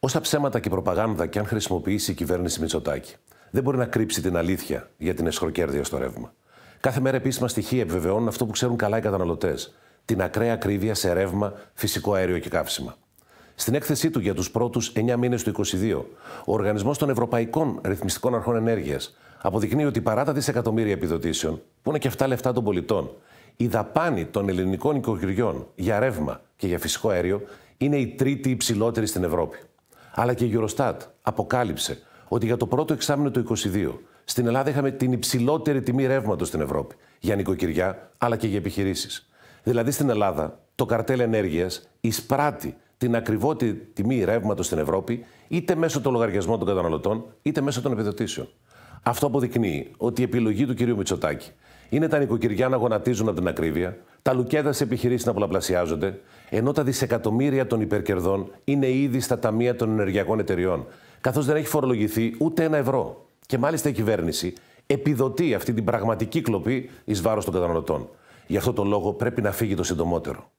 Όσα ψέματα και προπαγάνδα και αν χρησιμοποιήσει η κυβέρνηση Μητσοτάκη, δεν μπορεί να κρύψει την αλήθεια για την εσχροκέρδεια στο ρεύμα. Κάθε μέρα επίσημα στοιχεία επιβεβαιώνουν αυτό που ξέρουν καλά οι καταναλωτές: την ακραία ακρίβεια σε ρεύμα, φυσικό αέριο και καύσιμα. Στην έκθεσή του για τους πρώτους 9 μήνες του 2022, ο Οργανισμός των Ευρωπαϊκών Ρυθμιστικών Αρχών Ενέργειας αποδεικνύει ότι παρά τα δισεκατομμύρια επιδοτήσεων, που είναι και αυτά λεφτά των πολιτών, η δαπάνη των ελληνικών οικογενειών για ρεύμα και για φυσικό αέριο είναι η τρίτη υψηλότερη στην Ευρώπη αλλά και η Eurostat αποκάλυψε ότι για το πρώτο εξάμεινο του 2022 στην Ελλάδα είχαμε την υψηλότερη τιμή ρεύματος στην Ευρώπη για νοικοκυριά αλλά και για επιχειρήσεις. Δηλαδή στην Ελλάδα το καρτέλ ενέργειας εισπράττει την ακριβότερη τιμή ρεύματος στην Ευρώπη είτε μέσω των λογαριασμών των καταναλωτών είτε μέσω των επιδοτήσεων. Αυτό αποδεικνύει ότι η επιλογή του κυρίου Μητσοτάκη είναι τα νοικοκυριά να γονατίζουν από την ακρίβεια, τα λουκέδα σε επιχειρήσεις να πολλαπλασιάζονται, ενώ τα δισεκατομμύρια των υπερκερδών είναι ήδη στα ταμεία των ενεργειακών εταιριών, καθώς δεν έχει φορολογηθεί ούτε ένα ευρώ. Και μάλιστα η κυβέρνηση επιδοτεί αυτή την πραγματική κλοπή εις βάρος των καταναλωτών. Γι' αυτό το λόγο πρέπει να φύγει το συντομότερο.